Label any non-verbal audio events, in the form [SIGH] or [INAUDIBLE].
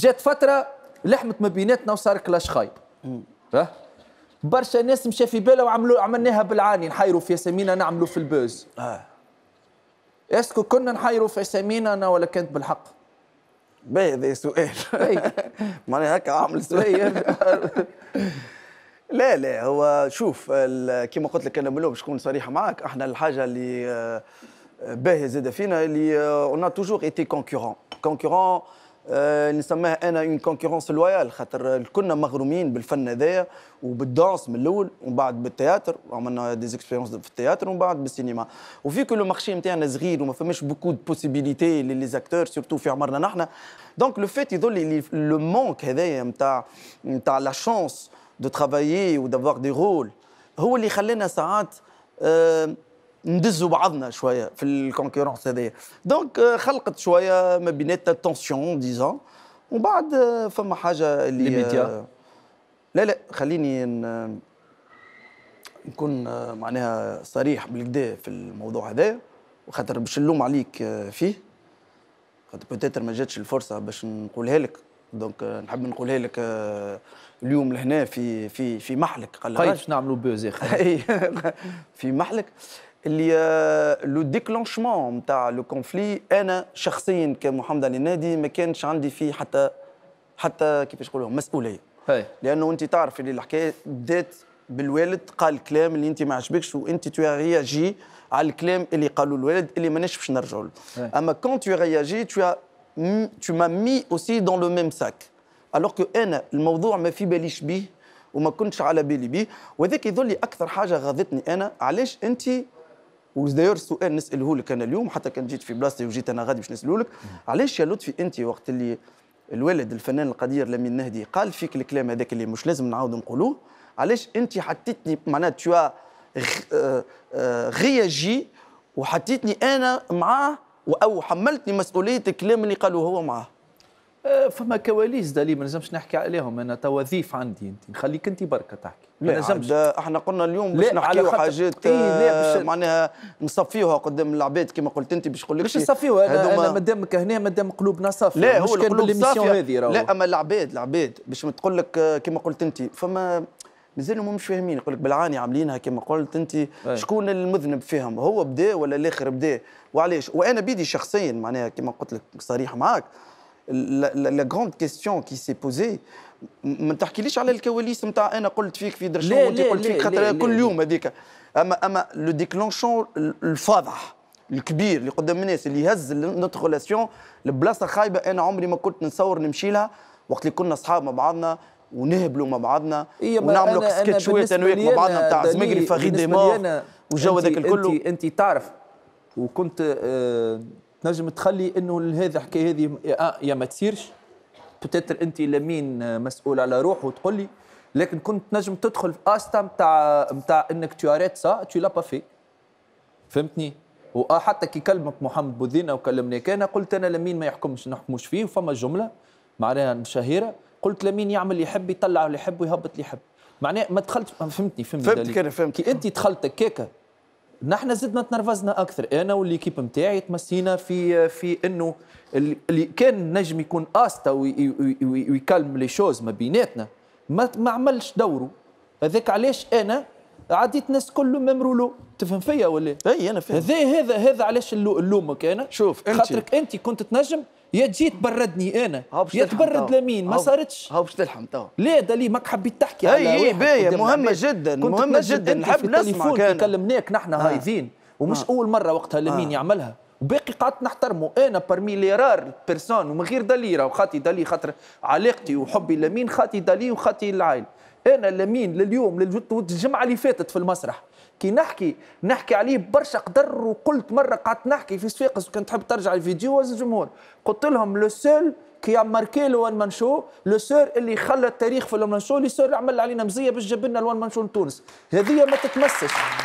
جات فتره لحمت ما بيناتنا وصار كلاش خايب برشا ناس مشى في بالها وعملوا عملناها بالعاني نحيروا في اسامينا نعملوا في البوز آه. اسكو كنا نحيروا في اسامينا انا ولا كانت بالحق باهي هذا سؤال [LAUGHS] معناها هكا عامل سؤال [LAUGHS] لا لا هو شوف كما قلت لك انا من باش نكون صريح معاك احنا الحاجه اللي آه، باهيه زاده فينا اللي اون توجور ايتي كونكورون كونكورون آه، نسميها انا اون كونكورونس لويال خاطر كنا مغرومين بالفن هذايا وبالدانس من الاول ومن بعد بالتياتر عملنا دي اكسبيرونس في التياتر ومن بعد بالسينما وفي كل مارشي نتاعنا صغير وما فماش بوكو دو بوسيبيليتي لي زاكتور سورتو في عمرنا نحنا دونك لو فيت يظل لو مونك هذايا نتاع نتاع لا شانس دو ترافايي ودافوار دي رول هو اللي خلانا ساعات أه ندزوا بعضنا شويه في الكونكورونس هذايا دونك euh, خلقت شويه ما بيناتنا تونسيون ديزون ومن بعد euh, فما حاجه اللي الميديا euh، لا لا خليني نكون آه، معناها صريح بالكدا في الموضوع هذايا وخاطر باش نلوم عليك آه، فيه خاطر بوتيتر ما جاتش الفرصه باش نقولها لك دونك آه، نحب نقولها لك اليوم لهنا في في في محلك قال طيب، باش نعملوا بوز [LAUGHS] في محلك اللي لو ديكلونشمون نتاع لو كونفلي انا شخصيا كمحمد علي النادي ما كانش عندي فيه حتى حتى كيفاش نقول مسؤوليه هي. لانه انت تعرف اللي الحكايه بدات بالوالد قال كلام اللي انت ما عجبكش وانت تو رياجي على الكلام اللي قالوا الوالد اللي ماناش باش نرجعوا له اما كون تو رياجي تو تو m'as mis aussi dans le même sac. Alors انا الموضوع ما في باليش بيه وما كنتش على بالي بيه وذاك يظل اكثر حاجه غاضتني انا علاش انت وداير السؤال نساله لك انا اليوم حتى كان جيت في بلاصتي وجيت انا غادي باش نساله لك علاش يا لطفي انت وقت اللي الوالد الفنان القدير لمين نهدي قال فيك الكلام هذاك اللي مش لازم نعاود نقولوه علاش انت حطيتني معناها تو آه، غياجي وحطيتني انا معاه او حملتني مسؤوليه الكلام اللي قالوه هو معاه آه، فما كواليس دليل ما نجمش نحكي عليهم انا توظيف عندي انت نخليك انت بركه تحكي ما نجمش احنا قلنا اليوم باش نحكيو حاجات إيه معناها نصفيوها قدام العباد كما قلت انت باش نقول لك باش نصفيوها انا, ما دامك هنا ما دام قلوبنا صافيه لا هو القلوب صافيه لا اما العباد العباد باش تقول لك آه، كما قلت انت فما مازالوا مش فاهمين يقول لك بالعاني عاملينها كما قلت انت شكون المذنب فيهم هو بدا ولا الاخر بدا وعلاش وانا بيدي شخصيا معناها كما قلت لك صريح معاك لا, لا غروند كيستيون كي سي بوزي ما تحكيليش على الكواليس نتاع انا قلت فيك في درشون وانت قلت فيك خاطر كل يوم هذيك اما اما لو ديكلونشون الفاضح الكبير اللي قدام الناس اللي يهز نوت ريلاسيون لبلاصه خايبه انا عمري ما كنت نصور نمشي لها وقت اللي كنا اصحاب مع بعضنا ونهبلوا مع بعضنا إيه، ونعملوا شويه انا وياك مع بعضنا نتاع زمجري فغي دي مور والجو هذاك الكل انت تعرف وكنت آه، تنجم تخلي انه هذا الحكايه هذه آه، يا ما تصيرش بتتر انت لمين مسؤول على روحه وتقول لي لكن كنت نجم تدخل في استا نتاع نتاع انك تو اريت سا تو لا با في فهمتني وحتى كي كلمك محمد بوذينا وكلمني انا قلت انا لمين ما يحكمش نحكموش فيه وفما جمله معناها شهيره قلت لمين يعمل اللي يحب يطلع اللي يحب ويهبط اللي يحب معناها ما دخلت فهمتني فهمتني فهمتك انا فهمت كي انت دخلت كيكه نحن زدنا تنرفزنا اكثر انا والليكيب نتاعي تمسينا في في انه اللي كان نجم يكون استا ويكلم لي شوز ما بيناتنا ما, ما عملش دوره هذاك علاش انا عديت ناس كله ممرولو تفهم فيا ولا اي انا فهمت هذا هذا هذا علاش اللومك انا شوف انت خاطرك انت كنت تنجم يا تجي تبردني انا يا تبرد لمين ما صارتش هاو باش تلحم تو لا دلي ماك حبيت تحكي على اي باهي مهمه جدا مهمه جدا نحب نسمع كان كلمناك نحن هايذين آه. ومش آه. اول مره وقتها لمين آه. يعملها وباقي قعدت نحترمه انا برمي لي رار بيرسون ومن غير دليره وخاتي دلي خاطر علاقتي وحبي لمين خاتي دلي وخاتي العائله انا لمين لليوم للجمعه اللي فاتت في المسرح كي نحكي نحكي عليه برشا قدر وقلت مره قعدت نحكي في صفاقس وكنت تحب ترجع الفيديو الجمهور قلت لهم لو سول كي ماركي الوان مانشو لو سور اللي خلى التاريخ في لو مانشو اللي سور عمل علينا مزيه باش جاب لنا الوان مانشو لتونس هذه ما تتمسش